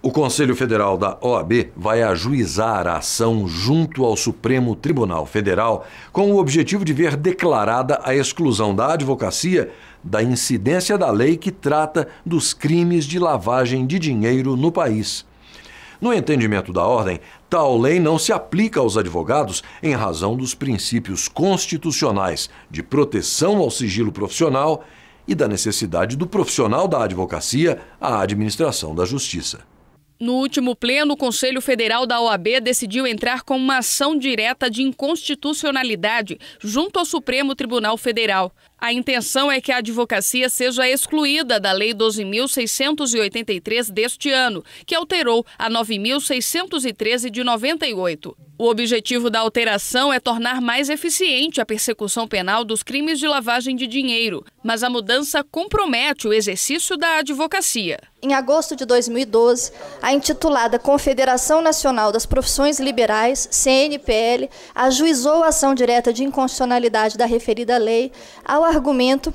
O Conselho Federal da OAB vai ajuizar a ação junto ao Supremo Tribunal Federal com o objetivo de ver declarada a exclusão da advocacia da incidência da lei que trata dos crimes de lavagem de dinheiro no país. No entendimento da ordem, tal lei não se aplica aos advogados em razão dos princípios constitucionais de proteção ao sigilo profissional e da necessidade do profissional da advocacia à administração da justiça. No último pleno, o Conselho Federal da OAB decidiu entrar com uma ação direta de inconstitucionalidade junto ao Supremo Tribunal Federal. A intenção é que a advocacia seja excluída da Lei 12.683 deste ano, que alterou a 9.613 de 98. O objetivo da alteração é tornar mais eficiente a persecução penal dos crimes de lavagem de dinheiro, mas a mudança compromete o exercício da advocacia. Em agosto de 2012, a intitulada Confederação Nacional das Profissões Liberais, CNPL, ajuizou a ação direta de inconstitucionalidade da referida lei ao argumento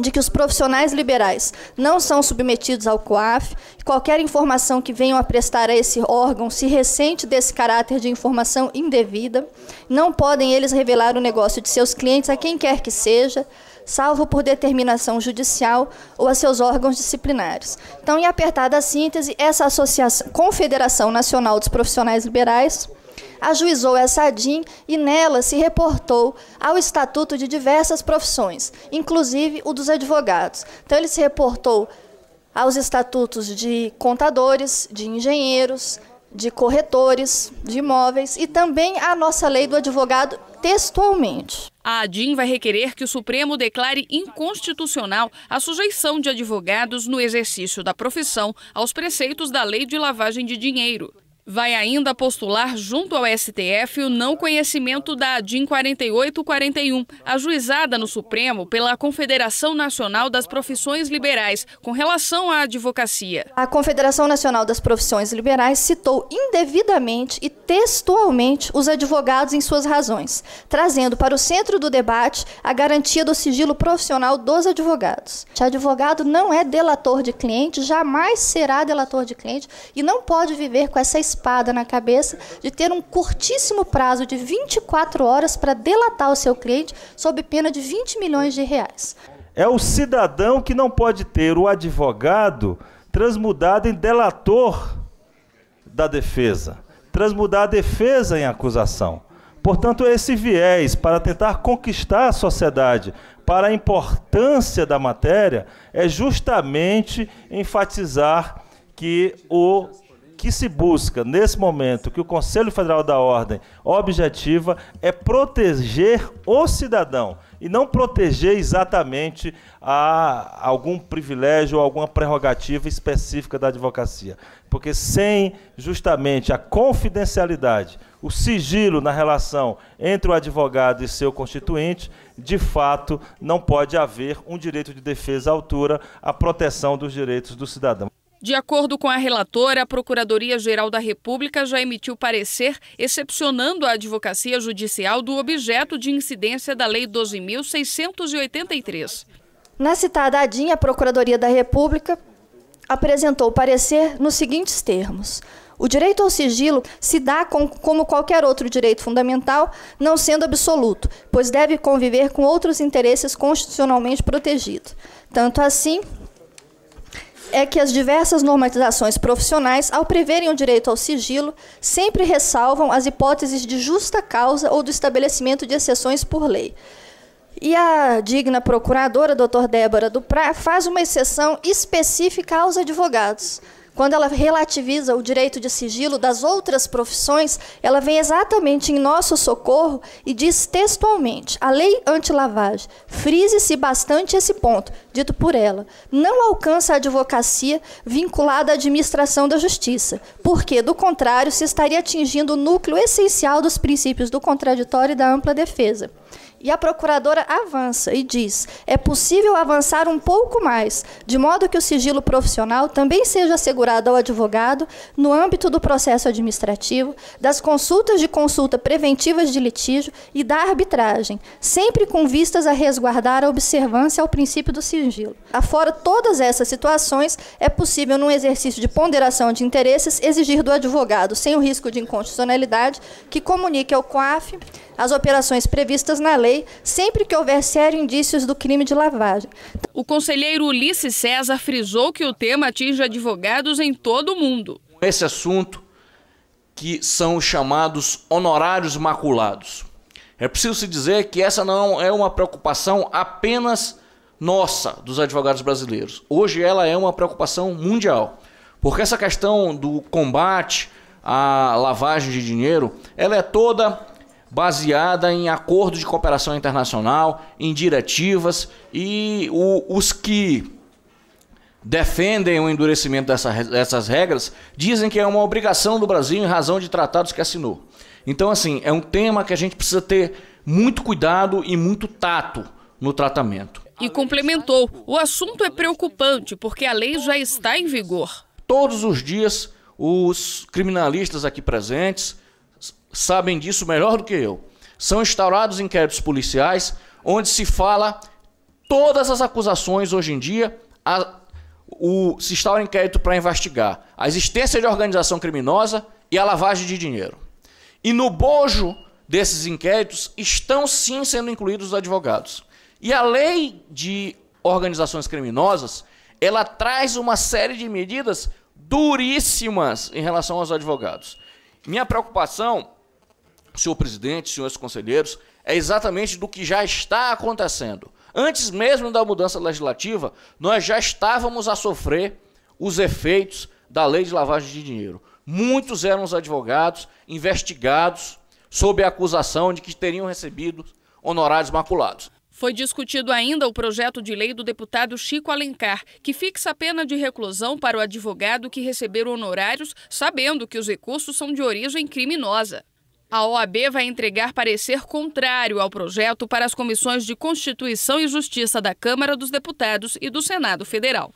de que os profissionais liberais não são submetidos ao COAF, qualquer informação que venham a prestar a esse órgão se ressente desse caráter de informação indevida, não podem eles revelar o negócio de seus clientes a quem quer que seja, salvo por determinação judicial ou a seus órgãos disciplinares. Então, em apertada síntese, essa associação, Confederação Nacional dos Profissionais Liberais, ajuizou essa ADIM e nela se reportou ao estatuto de diversas profissões, inclusive o dos advogados. Então, ele se reportou aos estatutos de contadores, de engenheiros, de corretores de imóveis e também à nossa lei do advogado textualmente. A ADIM vai requerer que o Supremo declare inconstitucional a sujeição de advogados no exercício da profissão aos preceitos da lei de lavagem de dinheiro vai ainda postular junto ao STF o não conhecimento da DIN 4841, ajuizada no Supremo pela Confederação Nacional das Profissões Liberais, com relação à advocacia. A Confederação Nacional das Profissões Liberais citou indevidamente e textualmente os advogados em suas razões, trazendo para o centro do debate a garantia do sigilo profissional dos advogados. O advogado não é delator de cliente, jamais será delator de cliente e não pode viver com essa espada na cabeça, de ter um curtíssimo prazo de 24 horas para delatar o seu cliente sob pena de 20 milhões de reais. É o cidadão que não pode ter o advogado transmudado em delator da defesa, transmudar a defesa em acusação. Portanto, esse viés para tentar conquistar a sociedade para a importância da matéria é justamente enfatizar que o que se busca nesse momento, que o Conselho Federal da Ordem objetiva é proteger o cidadão e não proteger exatamente a algum privilégio ou alguma prerrogativa específica da advocacia, porque sem justamente a confidencialidade, o sigilo na relação entre o advogado e seu constituinte, de fato, não pode haver um direito de defesa à altura à proteção dos direitos do cidadão. De acordo com a relatora, a Procuradoria-Geral da República já emitiu parecer excepcionando a advocacia judicial do objeto de incidência da Lei 12.683. Na citada adinha, a Procuradoria da República apresentou o parecer nos seguintes termos. O direito ao sigilo se dá com, como qualquer outro direito fundamental, não sendo absoluto, pois deve conviver com outros interesses constitucionalmente protegidos. Tanto assim, é que as diversas normatizações profissionais, ao preverem o direito ao sigilo, sempre ressalvam as hipóteses de justa causa ou do estabelecimento de exceções por lei. E a digna procuradora, doutor Débora DuPrat faz uma exceção específica aos advogados. Quando ela relativiza o direito de sigilo das outras profissões, ela vem exatamente em nosso socorro e diz textualmente: a lei anti-lavagem, frise-se bastante esse ponto, dito por ela, não alcança a advocacia vinculada à administração da justiça, porque, do contrário, se estaria atingindo o núcleo essencial dos princípios do contraditório e da ampla defesa. E a procuradora avança e diz: é possível avançar um pouco mais, de modo que o sigilo profissional também seja assegurado ao advogado no âmbito do processo administrativo, das consultas de consulta preventivas de litígio e da arbitragem, sempre com vistas a resguardar a observância ao princípio do sigilo. Afora todas essas situações, é possível, num exercício de ponderação de interesses, exigir do advogado, sem o risco de inconstitucionalidade, que comunique ao COAF as operações previstas na lei sempre que houver sérios indícios do crime de lavagem. O conselheiro Ulisses César frisou que o tema atinge advogados em todo o mundo. Esse assunto que são os chamados honorários maculados. É preciso se dizer que essa não é uma preocupação apenas nossa, dos advogados brasileiros. Hoje ela é uma preocupação mundial. Porque essa questão do combate à lavagem de dinheiro, ela é toda baseada em acordos de cooperação internacional, em diretivas e o, os que defendem o endurecimento dessa, dessas regras dizem que é uma obrigação do Brasil em razão de tratados que assinou. Então, assim, é um tema que a gente precisa ter muito cuidado e muito tato no tratamento. E complementou: o assunto é preocupante porque a lei já está em vigor. Todos os dias, os criminalistas aqui presentes sabem disso melhor do que eu. São instaurados inquéritos policiais onde se fala todas as acusações hoje em dia, a, o, se instaura inquérito para investigar a existência de organização criminosa e a lavagem de dinheiro. E no bojo desses inquéritos estão sim sendo incluídos os advogados. E a lei de organizações criminosas, ela traz uma série de medidas duríssimas em relação aos advogados. Minha preocupação senhor presidente, senhores conselheiros, é exatamente do que já está acontecendo. Antes mesmo da mudança legislativa, nós já estávamos a sofrer os efeitos da lei de lavagem de dinheiro. Muitos eram os advogados investigados sob a acusação de que teriam recebido honorários maculados. Foi discutido ainda o projeto de lei do deputado Chico Alencar, que fixa a pena de reclusão para o advogado que receber honorários, sabendo que os recursos são de origem criminosa. A OAB vai entregar parecer contrário ao projeto para as comissões de Constituição e Justiça da Câmara dos Deputados e do Senado Federal.